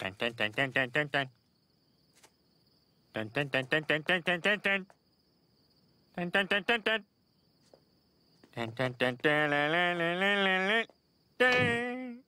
Dun dun dun dun dun dun dun. Dun dun dun dun dun dun dun dun dun. Dun dun dun dun dun. Dun dun dun dun la la la la la la. Dun.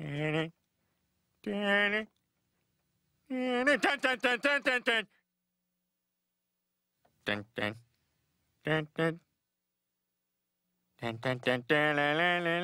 Dun dun dun dun dun dun dun dun dun. Dun dun dun dun. Dun dun dun dun la la la la.